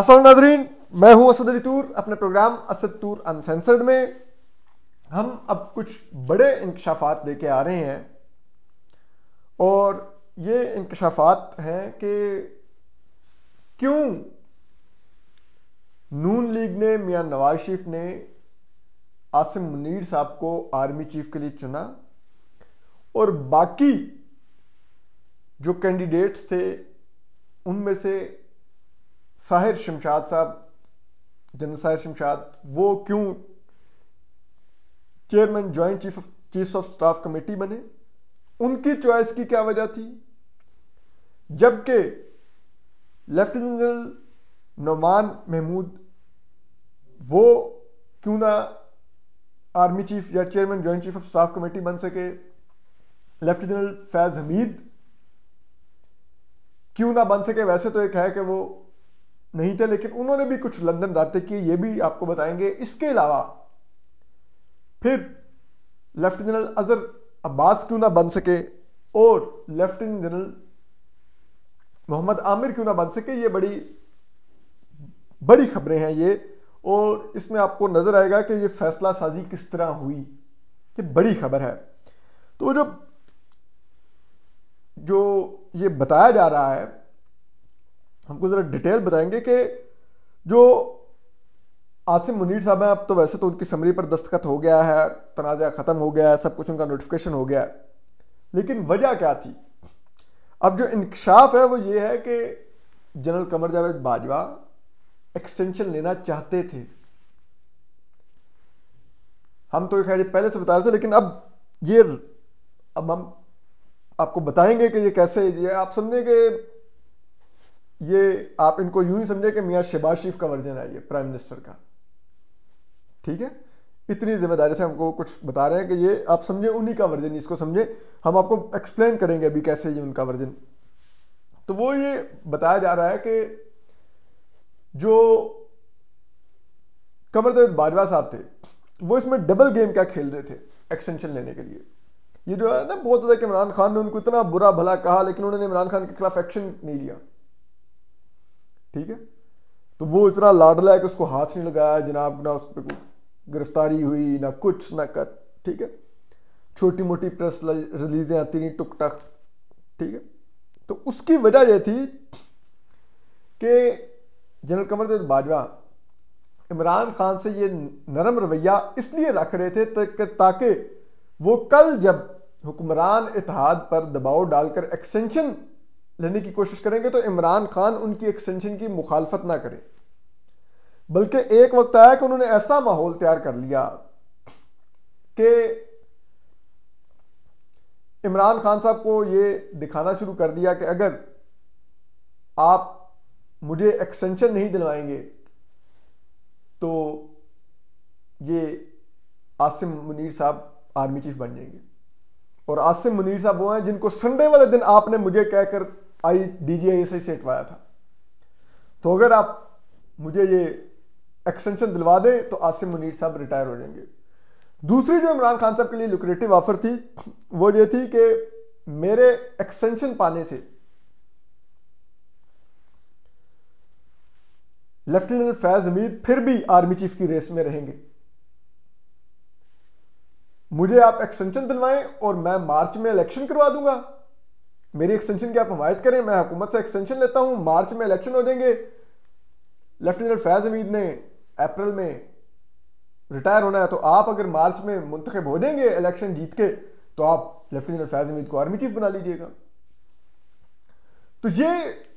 असल नाजरीन मैं हूं असद अली तूर अपने प्रोग्राम असद तूर अनसेंसर्ड में हम अब कुछ बड़े इंकशाफात लेके आ रहे हैं और ये इंकशाफात हैं कि क्यों नून लीग ने मियां नवाज शरीफ ने आसिम मुनीर साहब को आर्मी चीफ के लिए चुना और बाकी जो कैंडिडेट्स थे उनमें से साहिर शमशाद साहब जनरल साहिर शमशाद वो क्यों chairman joint chief chief of staff committee बने उनकी चॉइस की क्या वजह थी जबकि लेफ्टिनेंट जनरल नोमान महमूद वो क्यों ना आर्मी चीफ या chairman joint chief of staff committee बन सके लेफ्टिनेंट जनरल फैज हमीद क्यों ना बन सके वैसे तो एक है कि वो नहीं थे लेकिन उन्होंने भी कुछ लंदन रातें किए ये भी आपको बताएंगे इसके अलावा फिर लेफ्टिनेंट जनरल अजहर अब्बास क्यों ना बन सके और लेफ्टिनेंट जनरल मोहम्मद आमिर क्यों ना बन सके ये बड़ी बड़ी खबरें हैं ये और इसमें आपको नज़र आएगा कि ये फैसला साजी किस तरह हुई ये बड़ी खबर है तो जो जो ये बताया जा रहा है हमको ज़रा डिटेल बताएंगे कि जो आसिम मुनीर साहब हैं अब तो वैसे तो उनकी समरी पर दस्तखत हो गया है तनाज़ा ख़त्म हो गया है सब कुछ उनका नोटिफिकेशन हो गया है लेकिन वजह क्या थी अब जो इंकशाफ है वो ये है कि जनरल कमर जावेद बाजवा एक्सटेंशन लेना चाहते थे हम तो खैर पहले से बता रहे थे लेकिन अब ये अब हम आपको बताएंगे कि ये कैसे ये आप समझेंगे कि ये आप इनको यूं ही समझे कि मियाँ शहबाज शरीफ का वर्जन है ये प्राइम मिनिस्टर का ठीक है इतनी जिम्मेदारी से हमको कुछ बता रहे हैं कि ये आप समझे उन्हीं का वर्जन इसको समझे हम आपको एक्सप्लेन करेंगे अभी कैसे ये उनका वर्जन तो वो ये बताया जा रहा है कि जो कमर देव बाजवा साहब थे वो इसमें डबल गेम क्या खेल रहे थे एक्सटेंशन लेने के लिए ये जो है ना बहुत ज़्यादा इमरान खान ने उनको इतना बुरा भला कहा लेकिन उन्होंने इमरान खान के खिलाफ एक्शन नहीं लिया ठीक है तो वो इतना लाडला है कि उसको हाथ नहीं लगाया जनाब ना उस पर गिरफ्तारी हुई ना कुछ ना कर ठीक है छोटी मोटी प्रेस रिलीजें आती रहीं टुक टक ठीक है तो उसकी वजह यह थी कि जनरल कमरदीन बाजवा इमरान खान से ये नरम रवैया इसलिए रख रहे थे ताकि वो कल जब हुक्मरान इतिहाद पर दबाव डालकर एक्सटेंशन लेने की कोशिश करेंगे तो इमरान खान उनकी एक्सटेंशन की मुखालफत ना करें बल्कि एक वक्त आया कि उन्होंने ऐसा माहौल तैयार कर लिया कि इमरान खान साहब को ये दिखाना शुरू कर दिया कि अगर आप मुझे एक्सटेंशन नहीं दिलवाएंगे तो ये आसिम मुनीर साहब आर्मी चीफ बन जाएंगे और आसिम मुनीर साहब वो हैं जिनको संडे वाले दिन आपने मुझे कहकर I D G I S I था तो अगर आप मुझे ये एक्सटेंशन दिलवा दें तो आसिम मुनीर साहब रिटायर हो जाएंगे दूसरी जो इमरान खान साहब के लिए लुक्रेटिव ऑफर थी वो ये थी कि मेरे एक्सटेंशन पाने से लेफ्टिनेंट फैज हमीद फिर भी आर्मी चीफ की रेस में रहेंगे मुझे आप एक्सटेंशन दिलवाएं और मैं मार्च में इलेक्शन करवा दूंगा मेरी एक्सटेंशन की आप हमायत करें मैं हुकूमत से एक्सटेंशन लेता हूँ मार्च में इलेक्शन हो जाएंगे लेफ्टिनेंट फैज हमीद ने अप्रैल में रिटायर होना है तो आप अगर मार्च में मुंतखब हो जाएंगे इलेक्शन जीत के तो आप लेफ्टिनेंट फैज हमीद को आर्मी चीफ बना लीजिएगा तो ये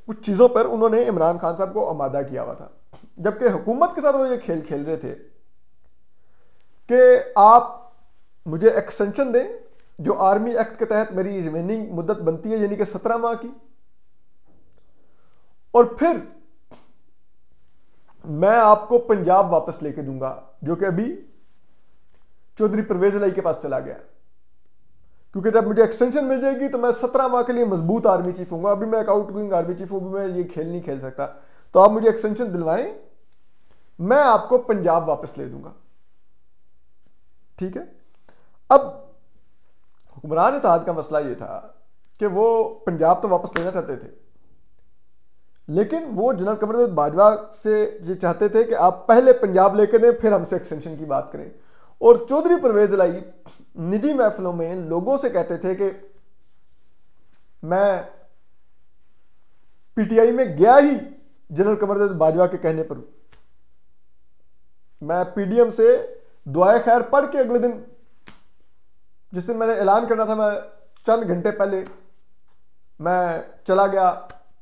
कुछ चीज़ों पर उन्होंने इमरान खान साहब को आमादा किया हुआ था जबकि हुकूमत के साथ वो ये खेल खेल रहे थे कि आप मुझे एक्सटेंशन दें जो आर्मी एक्ट के तहत मेरी रिमेनिंग मुद्दत बनती है यानी कि सत्रह माह की और फिर मैं आपको पंजाब वापस लेके दूंगा जो कि अभी चौधरी परवेज लाई के पास चला गया क्योंकि जब मुझे एक्सटेंशन मिल जाएगी तो मैं सत्रह माह के लिए मजबूत आर्मी चीफ हूंगा अभी मैं एक आउट गोइंग आर्मी चीफ हूं मैं ये खेल नहीं खेल सकता तो आप मुझे एक्सटेंशन दिलवाएं मैं आपको पंजाब वापस ले दूंगा ठीक है अब हुमरान इतिहाद तो का मसला ये था कि वो पंजाब तो वापस लेना चाहते थे लेकिन वो जनरल कमर बाजवा से ये चाहते थे कि आप पहले पंजाब लेकर दें फिर हमसे एक्सटेंशन की बात करें और चौधरी परवेज लाई निजी महफिलों में लोगों से कहते थे कि मैं पीटीआई में गया ही जनरल कमर बाजवा के कहने पर मैं पीडीएम से दुआए खैर पढ़ के अगले दिन जिस दिन मैंने ऐलान करना था मैं चंद घंटे पहले मैं चला गया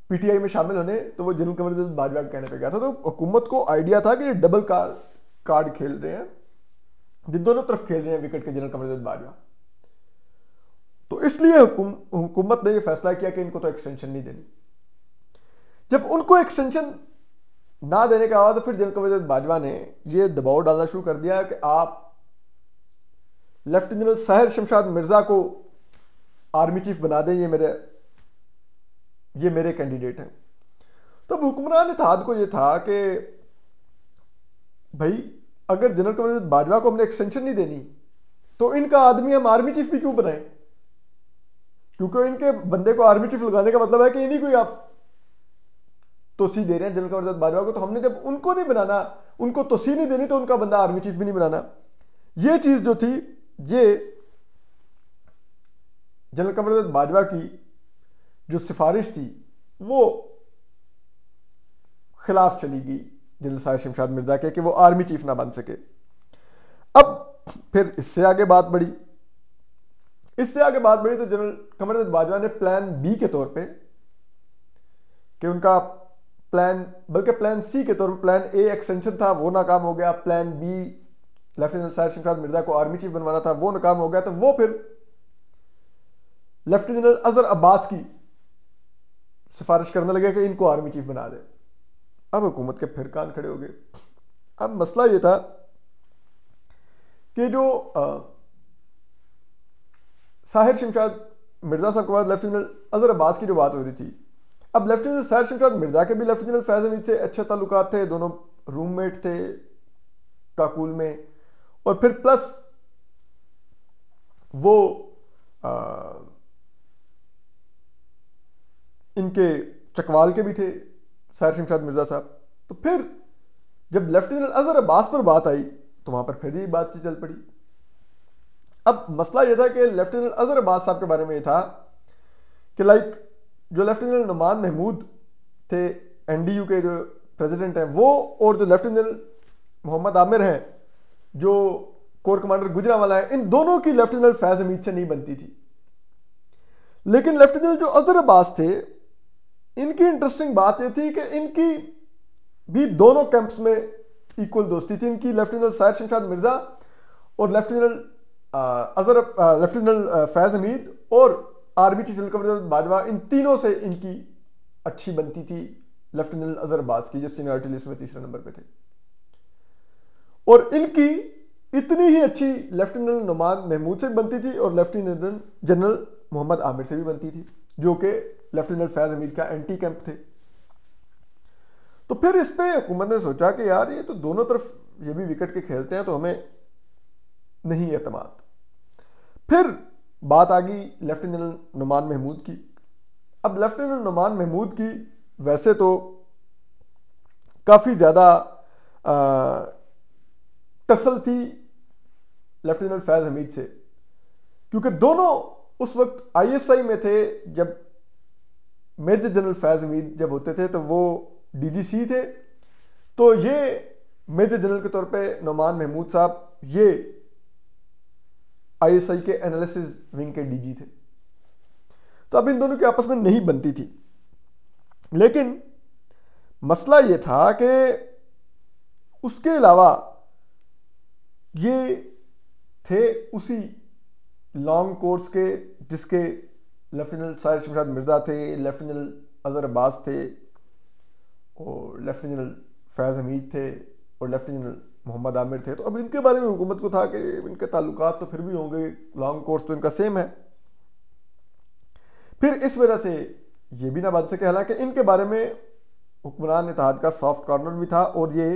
पीटीआई में शामिल होने तो वो जनरल कमर बाजवा कहने पे गया था तो हुकूमत को आइडिया था कि ये डबल कार्ड कार्ड खेल रहे हैं जिन दोनों तरफ खेल रहे हैं विकेट के जनरल कमर बाजवा तो इसलिए हुकूमत ने ये फैसला किया कि इनको तो एक्सटेंशन नहीं देनी जब उनको एक्सटेंशन ना देने का बाद तो फिर जनरल कमर बाजवा ने ये दबाव डालना शुरू कर दिया कि आप लेफ्ट जनरल सहर शमशाद मिर्ज़ा को आर्मी चीफ बना दें ये मेरे ये मेरे कैंडिडेट हैं तो अब हुक्मरान इतिहाद को ये था कि भाई अगर जनरल कमर बाजवा को हमने एक्सटेंशन नहीं देनी तो इनका आदमी हम आर्मी चीफ भी क्यों बनाएं क्योंकि इनके बंदे को आर्मी चीफ लगाने का मतलब है कि इन्हीं कोई आप तोसी दे रहे हैं जनरल कमर बाजवा को तो हमने जब उनको नहीं बनाना उनको तोसी नहीं देनी तो उनका बंदा आर्मी चीफ भी नहीं बनाना ये चीज़ जो थी ये जनरल कमरदत्त बाजवा की जो सिफारिश थी वो खिलाफ चली गई जनरल सार शमशाद मिर्ज़ा के कि वो आर्मी चीफ ना बन सके अब फिर इससे आगे बात बढ़ी इससे आगे बात बढ़ी तो जनरल कमरदत्त बाजवा ने प्लान बी के तौर पे कि उनका प्लान बल्कि प्लान सी के तौर पे प्लान ए एक्सटेंशन था वो नाकाम हो गया plan B lieutenant Sahir Shamshad Mirza को आर्मी चीफ बनवाना था वो नाकाम हो गया तो वो फिर लेफ्टिनेंट जनरल अजहर अब्बास की सिफारिश करने लगे कि इनको आर्मी चीफ बना दे अब हुकूमत के फिर कान खड़े हो गए अब मसला ये था कि जो आ, साहिर शमशाद मिर्ज़ा साहब के बाद लेफ्टिनेंट जनरल अजहर अब्बास की जो बात हो रही थी अब लेफ्टिनेंट जनरल साहिर शमशाद मिर्ज़ा के भी लेफ्टिनेंट जनरल फैज़ हमीद से अच्छे ताल्लुक थे दोनों रूममेट थे काकुल में और फिर प्लस वो आ, इनके चकवाल के भी थे सैर शमशाद मिर्ज़ा साहब तो फिर जब लेफ्टिनेंट अजहर अब्बास पर बात आई तो वहां पर फिर ही बातचीत चल पड़ी अब मसला यह था कि लेफ्टिनेंट अजहर अब्बास साहब के बारे में ये था कि लाइक जो लेफ्टिनेंट नुमान महमूद थे एनडीयू के जो प्रेसिडेंट हैं वो और जो लेफ्टिनेंट मोहम्मद आमिर हैं जो कोर कमांडर गुजरा वाला है इन दोनों की लेफ्ट जनरल फैज हमीद से नहीं बनती थी लेकिन लेफ्ट जनरल जो अजहर अब्बास थे इनकी इंटरेस्टिंग बात यह थी कि इनकी भी दोनों कैंप्स में इक्वल दोस्ती थी इनकी लेफ्ट जनरल शमशाद मिर्ज़ा और left general Azhar left general Faiz Hamid और आर्मी चीफ जनरल बाजवा इन तीनों से इनकी अच्छी बनती थी लेफ्टिनेंट अजहर अब्बास की जो सीनियरिटी लिस्ट में तीसरे नंबर पर थे और इनकी इतनी ही अच्छी लेफ्टिनेंट नुमान महमूद से भी बनती थी और लेफ्टिनेंट जनरल मोहम्मद आमिर से भी बनती थी जो कि लेफ्टिनेंट फैज हमीद का एंटी कैंप थे तो फिर इस पर हुकूमत ने सोचा कि यार ये तो दोनों तरफ ये भी विकेट के खेलते हैं तो हमें नहीं एतम फिर बात आ गई लेफ्टिनेंट नुमान महमूद की अब लेफ्टिनेंट नुमान महमूद की वैसे तो काफ़ी ज़्यादा टसल थी लेफ्टिनेंट फैज हमीद से क्योंकि दोनों उस वक्त आईएसआई में थे जब मेजर जनरल फैज हमीद जब होते थे तो वो डीजीसी थे तो ये मेजर जनरल के तौर पे नुमान महमूद साहब ये आईएसआई के एनालिसिस विंग के डीजी थे तो अब इन दोनों की आपस में नहीं बनती थी लेकिन मसला ये था कि उसके अलावा ये थे उसी लॉन्ग कोर्स के जिसके लेफ्टिनेंट शायर शमशाद मिर्ज़ा थे लेफ्टिनेंट अजहर अब्बास थे और लेफ्टिनेंट फैज़ हमीद थे और लेफ्टिनेंट मोहम्मद आमिर थे तो अब इनके बारे में हुकूमत को था कि इनके ताल्लुक तो फिर भी होंगे लॉन्ग कोर्स तो इनका सेम है फिर इस वजह से ये भी ना बन सके हालांकि इनके बारे में हुक्मरान इतिहाद का सॉफ्ट कॉर्नर भी था और ये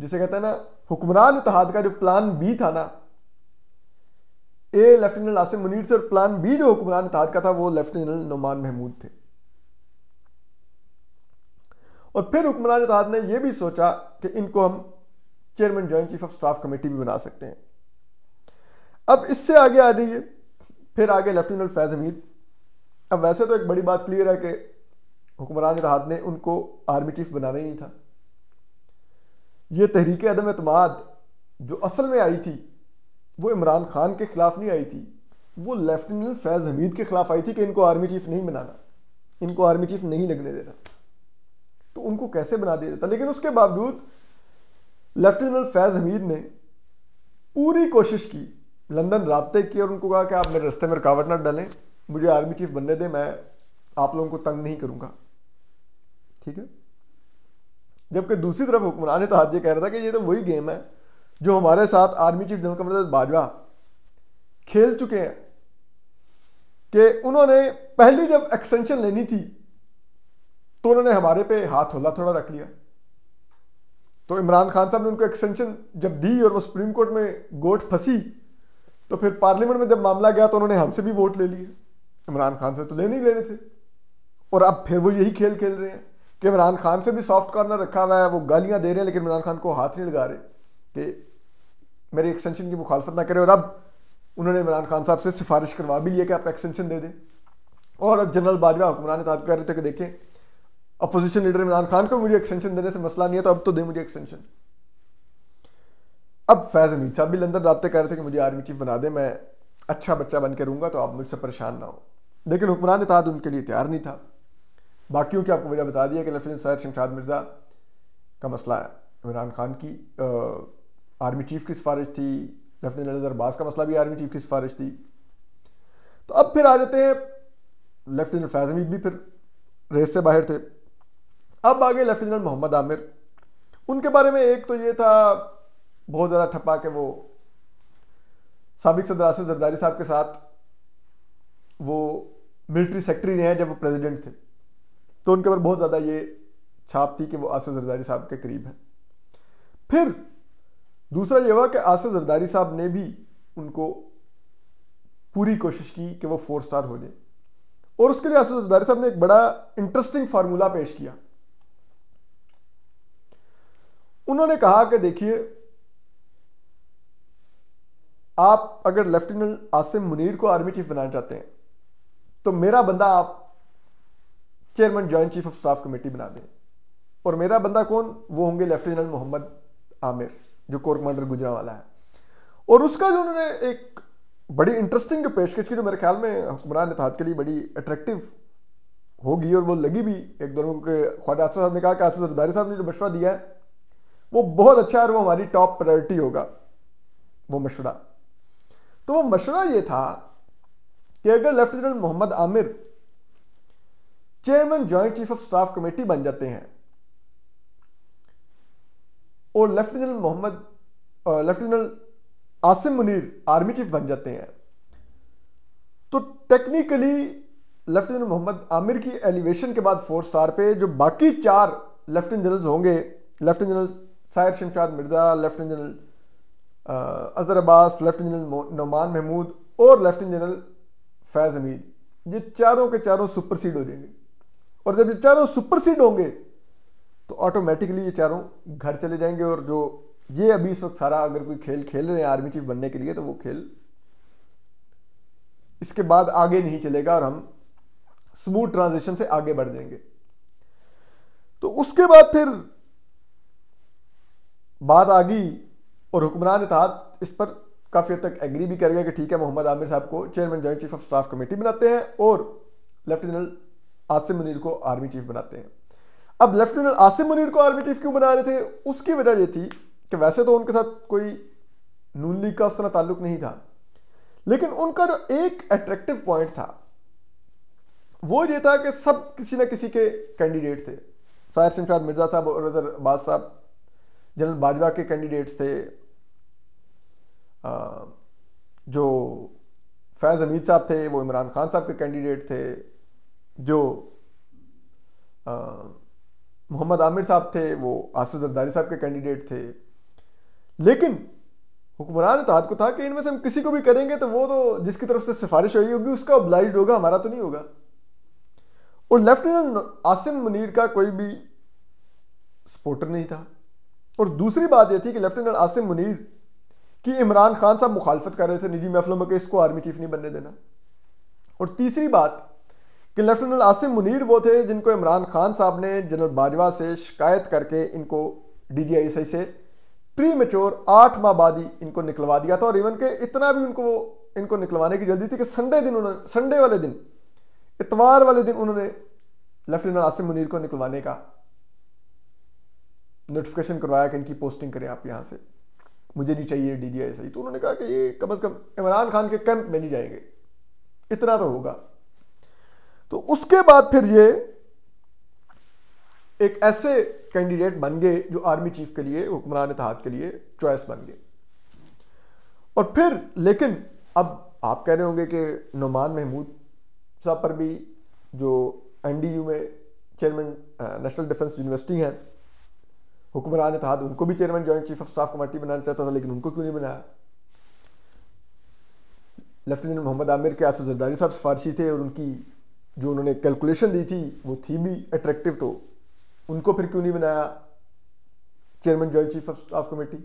जिसे कहते हैं ना हुक्मरान इतिहाद का जो प्लान बी था ना ए लेफ्टिनेंट आसिम मुनीर से और प्लान बी जो हुक्मरान इतिहाद का था वो लेफ्टिनेंट नुमान महमूद थे और फिर हुक्मरान इतिहाद ने यह भी सोचा कि इनको हम chairman joint chief of staff committee भी बना सकते हैं अब इससे आगे आ जाइए फिर आगे लेफ्टिनेंट फैज हमीद अब वैसे तो एक बड़ी बात क्लियर है कि हुक्मरान इतिहाद ने उनको आर्मी चीफ बनाना ही नहीं था ये तहरीक अदम अतमाद जो असल में आई थी वो इमरान खान के ख़िलाफ़ नहीं आई थी वो लेफ्टिनेंट फैज़ हमीद के ख़िलाफ़ आई थी कि इनको आर्मी चीफ नहीं बनाना इनको आर्मी चीफ नहीं लगने देना तो उनको कैसे बना दिया जाता लेकिन उसके बावजूद लेफ्टिनेंट फैज़ हमीद ने पूरी कोशिश की लंदन रबते किए और उनको कहा कि आप मेरे रस्ते में रुकावट ना डालें मुझे आर्मी चीफ बनने दें मैं आप लोगों को तंग नहीं करूँगा ठीक है जबकि दूसरी तरफ हुक्मरान हाथ ये कह रहा था कि ये तो वही गेम है जो हमारे साथ army chief general Qamar Bajwa खेल चुके हैं कि उन्होंने पहली जब एक्सटेंशन लेनी थी तो उन्होंने हमारे पे हाथ होला थोड़ा रख लिया तो इमरान खान साहब ने उनको एक्सटेंशन जब दी और वो सुप्रीम कोर्ट में गोट फंसी तो फिर पार्लियामेंट में जब मामला गया तो उन्होंने हमसे भी वोट ले लिए इमरान खान से तो लेने ही लेने थे और अब फिर वो यही खेल खेल रहे हैं कि इमरान खान से भी सॉफ्ट कॉर्नर रखा हुआ है वो गालियाँ दे रहे हैं लेकिन इमरान खान को हाथ नहीं लगा रहे कि मेरे एक्सटेंशन की मुखालफत ना करें और अब उन्होंने इमरान खान साहब से सिफारिश करवा भी लिया कि आप एक्सटेंशन दे दें और अब जनरल बाजवा हुक्मरान ताद कर रहे थे कि देखें अपोजिशन लीडर इमरान खान को मुझे एक्सटेंशन देने से मसला नहीं है तो अब तो दे मुझे एक्सटेंशन अब फैज़ हमीद साहब भी लंदन रबते कर रहे थे कि मुझे आर्मी चीफ बना दें मैं अच्छा बच्चा बन के रहूँगा तो आप मुझसे परेशान ना हो लेकिन हुक्मरान ताद उनके लिए तैयार नहीं था बाकियों की आपको वजह बता दिया कि लेफ्टिनेंट सैद शमशाद मिर्ज़ा का मसला इमरान खान की आर्मी चीफ की सिफारिश थी लेफ्टिनेंट नजर अब्बास का मसला भी आर्मी चीफ की सिफारिश थी तो अब फिर आ जाते हैं लेफ्टिनेंट फैज हमीद भी फिर रेस से बाहर थे अब आ गए लेफ्टिनेंट मोहम्मद आमिर उनके बारे में एक तो ये था बहुत ज़्यादा ठप्पा के वो सबक सदर आसिफ जरदारी साहब के साथ वो मिलिट्री सेक्रेटरी रहे हैं जब वो प्रेसिडेंट थे तो उनके ऊपर बहुत ज़्यादा ये छाप थी कि वो आसिफ जरदारी साहब के करीब हैं फिर दूसरा ये हुआ कि आसिफ जरदारी साहब ने भी उनको पूरी कोशिश की कि वो फोर स्टार हो जाए और उसके लिए आसिफ जरदारी साहब ने एक बड़ा इंटरेस्टिंग फार्मूला पेश किया उन्होंने कहा कि देखिए आप अगर लेफ्टिनेंट आसिम मुनीर को आर्मी चीफ बनाना चाहते हैं तो मेरा बंदा आप chairman joint chief of staff committee बना दें और मेरा बंदा कौन वो होंगे लेफ्टिनेंट जनरल मोहम्मद आमिर जो कोर कमांडर गुजरा वाला है और उसका जो उन्होंने एक बड़ी इंटरेस्टिंग जो पेशकश की जो मेरे ख्याल में हुक्मरान इतिहाद के लिए बड़ी अट्रैक्टिव होगी और वो लगी भी एक दोनों के ख्वाजा आसफ साहब ने कहा कि आसफ जरदारी साहब ने जो मशवरा दिया है वो बहुत अच्छा है और वो हमारी टॉप प्रायोरिटी होगा वो मशवरा तो वो मशवरा ये था कि अगर lieutenant Mohammad Amir chairman joint chief of staff committee बन जाते हैं और lieutenant general Mohammad lieutenant Asim Munir army chief बन जाते हैं तो टेक्निकली लेफ्टिनेंट मोहम्मद आमिर की एलिवेशन के बाद फोर स्टार पे जो बाकी चार लेफ्टिनेंट जनरल होंगे lieutenant general Sahir Shamshad Mirza lieutenant general Azhar Abbas lieutenant general Noman Mahmood और लेफ्टिनेंट जनरल फैज़ हमीद ये चारों के चारों सुपरसीड हो जाएंगे और जब ये चारों सुपरसीड होंगे तो ऑटोमेटिकली ये चारों घर चले जाएंगे और जो ये अभी इस वक्त सारा अगर कोई खेल खेल रहे हैं आर्मी चीफ बनने के लिए तो वो खेल इसके बाद आगे नहीं चलेगा और हम स्मूथ ट्रांजिशन से आगे बढ़ जाएंगे तो उसके बाद फिर बात आ गई और हुक्मरान इतिहाद इस पर काफ़ी हद तक एग्री भी कर गया कि ठीक है मोहम्मद आमिर साहब को chairman joint chief of staff committee बनाते हैं और लेफ्टिनेंट आसिम मुनीर को आर्मी चीफ बनाते हैं अब लेफ्टिनेंट आसिम मुनीर को आर्मी चीफ क्यों बना रहे थे उसकी वजह ये थी कि वैसे तो उनके साथ कोई नून लीग का उस तरह ताल्लुक नहीं था लेकिन उनका जो एक अट्रैक्टिव पॉइंट था वो ये था कि सब किसी ना किसी के कैंडिडेट थे साहिर शमशाद मिर्जा साहब और उधर अब्बास साहब जनरल बाजवा के कैंडिडेट्स थे जो फैज़ हमीद साहब थे वो इमरान खान साहब के कैंडिडेट थे जो मोहम्मद आमिर साहब थे वो आसिफ जरदारी साहब के कैंडिडेट थे लेकिन हुक्मरान इतिहाद को था कि इनमें से हम किसी को भी करेंगे तो वो तो जिसकी तरफ से सिफारिश हुई होगी उसका ऑब्लाइज होगा हमारा तो नहीं होगा और लेफ्टिनेंट आसिम मुनीर का कोई भी सपोर्टर नहीं था और दूसरी बात यह थी कि लेफ्टिनेंट आसिम मुनीर कि इमरान खान साहब मुखालफत कर रहे थे निजी महफलों में कि इसको आर्मी चीफ नहीं बनने देना और तीसरी बात कि लेफ्टिनेंट आसिम मुनीर वो थे जिनको इमरान खान साहब ने जनरल बाजवा से शिकायत करके इनको D G I S I से प्री मेच्योर आठ माह बाद ही इनको निकलवा दिया था और इवन के इतना भी उनको इनको निकलवाने की जल्दी थी कि संडे दिन उन्होंने संडे वाले दिन इतवार वाले दिन उन्होंने लेफ्टिनेंट आसिम मुनीर को निकलवाने का नोटिफिकेशन करवाया कि इनकी पोस्टिंग करें आप यहाँ से मुझे नहीं चाहिए D G I S I तो उन्होंने कहा कि ये कम अज़ कम इमरान खान के कैंप में नहीं जाएंगे इतना तो होगा तो उसके बाद फिर ये एक ऐसे कैंडिडेट बन गए जो आर्मी चीफ के लिए हुक्मरान इतिहाद के लिए चॉइस बन गए और फिर लेकिन अब आप कह रहे होंगे कि नुमान महमूद साहब पर भी जो एनडीयू में चेयरमैन नेशनल डिफेंस यूनिवर्सिटी है हुक्मरान इतिहाद उनको भी chairman joint chief of staff committee बनाना चाहता था लेकिन उनको क्यों नहीं बनाया लेफ्टिनेंट मोहम्मद आमिर के आसफ जरदारी साहब सिफारशी थे और उनकी जो उन्होंने कैलकुलेशन दी थी वो थी भी अट्रैक्टिव तो उनको फिर क्यों नहीं बनाया chairman joint chief of staff committee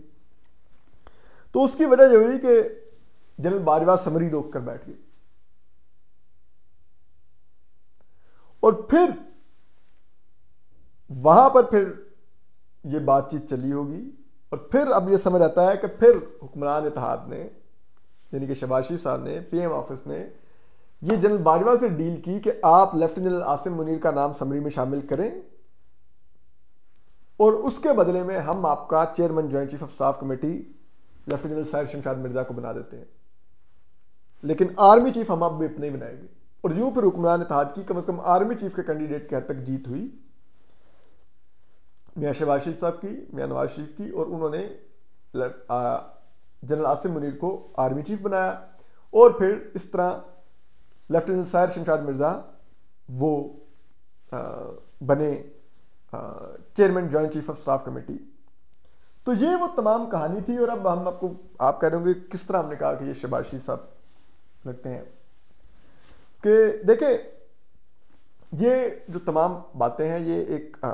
तो उसकी वजह यह हुई कि जनरल बाजवा समरी रोक कर बैठ गए और फिर वहां पर फिर ये बातचीत चली होगी और फिर अब ये समझ आता है कि फिर हुक्मरान इतिहाद ने यानी कि शबाशी साहब ने पीएम ऑफिस ने ये जनरल बाजवा से डील की कि आप लेफ्टिनेंट जनरल आसिम मुनीर का नाम समरी में शामिल करें और उसके बदले में हम आपका chairman joint chief of staff committee lieutenant general Sahir Shamshad Mirza को बना देते हैं लेकिन आर्मी चीफ हम आप भी अपने बनाएंगे और यूं फिर हुक्मरान इतिहाद की कम अज़ कम आर्मी चीफ के कैंडिडेट के हद तक जीत हुई मियाँ शहबाज शरीफ साहब की मियाँ नवाज शरीफ की और उन्होंने जनरल आसिम मुनीर को आर्मी चीफ बनाया और फिर इस तरह लेफ्टिनेंट सायर शमशाद मिर्ज़ा वो आ, बने chairman joint chief of staff committee तो ये वो तमाम कहानी थी और अब हम आपको आप कह रहे होंगे किस तरह हमने कहा कि ये शबाशी साहब लगते हैं कि देखे ये जो तमाम बातें हैं ये एक आ,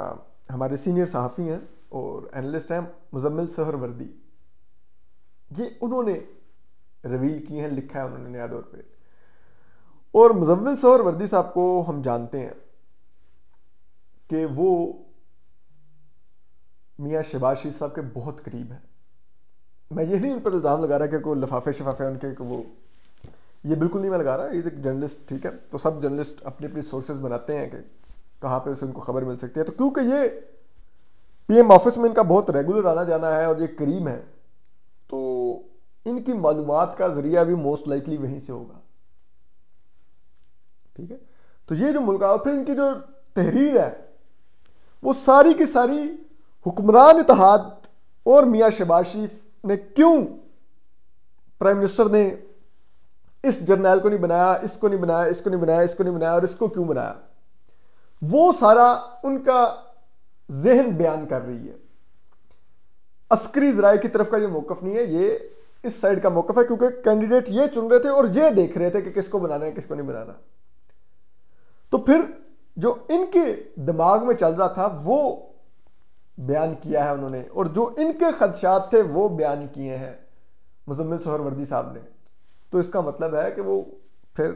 हमारे सीनियर सहाफ़ी हैं और एनालिस्ट हैं मुजम्मिल सहर वर्दी ये उन्होंने रिवील की हैं लिखा है उन्होंने नया दौर पर और मुजम्मिल सहर वर्दी साहब को हम जानते हैं कि वो मियाँ शहबाज शरीफ साहब के बहुत करीब हैं मैं ये नहीं उन पर इल्ज़ाम लगा रहा कि कोई लफाफे शफाफे उनके कि वो ये बिल्कुल नहीं मैं लगा रहा इज़ एक जर्नलिस्ट ठीक है तो सब जर्नलिस्ट अपनी अपनी सोर्सेज बनाते हैं कि कहाँ पे उसे उनको खबर मिल सकती है तो क्योंकि ये पीएम ऑफिस में इनका बहुत रेगुलर आना जाना है और ये करीम है तो इनकी मालूम का ज़रिया भी मोस्ट लाइकली वहीं से होगा ठीक है तो ये जो मुल्क और फिर इनकी जो तहरीर है वो सारी की सारी हुक्मरान इतिहाद और मियाँ शहबाज शरीफ ने क्यों प्राइम मिनिस्टर ने इस जर्नैल को नहीं बनाया इसको नहीं बनाया इसको नहीं बनाया इसको नहीं बनाया और इसको क्यों बनाया वो सारा उनका जहन बयान कर रही है अस्करी जराए की तरफ का ये मौकफ नहीं है ये इस साइड का मौकफ है क्योंकि कैंडिडेट ये चुन रहे थे और ये देख रहे थे कि किसको बनाना है किसको नहीं बनाना तो फिर जो इनके दिमाग में चल रहा था वो बयान किया है उन्होंने और जो इनके खदशात थे वो बयान किए हैं मुजम्मिल सोहरवर्दी साहब ने तो इसका मतलब है कि वो फिर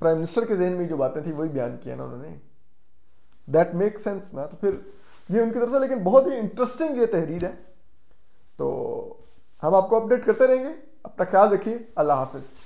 प्राइम मिनिस्टर के जहन में जो बातें थी वही बयान किया ना उन्होंने दैट मेक सेंस ना तो फिर ये उनकी तरफ से लेकिन बहुत ही इंटरेस्टिंग ये तहरीर है तो हम आपको अपडेट करते रहेंगे अपना ख्याल रखिए अल्लाह हाफिज़